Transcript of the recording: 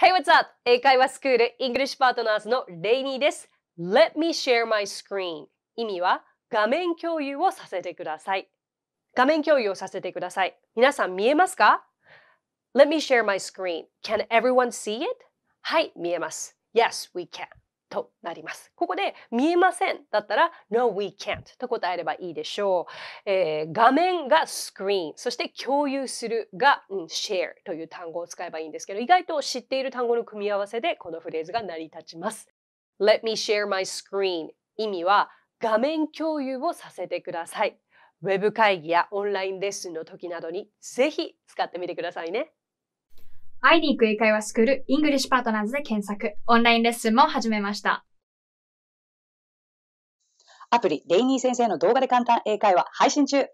Hey, what's up? 英会話スクール English Partners のレイニーです。Let me share my screen 意味は画面共有をさせてください。画面共有をさせてください。皆さん見えますか ?Let me share my screen. Can everyone see it? はい、見えます。Yes, we can. となります。で見えませんだったら No, we can't と答えればいいでしょう。えー、画面がスクリーン、そして共有するが、うん、share という単語を使えばいいんですけど、意外と知っている単語の組み合わせでこのフレーズが成り立ちます。Let me share my screen 意味は画面共有をさせてください。ウェブ会議やオンラインレッスンの時などにぜひ使ってみてくださいね。会いに行く英会話スクール、イングリッシュパートナーズで検索、オンラインレッスンも始めました。アプリ、レイニー先生の動画で簡単英会話配信中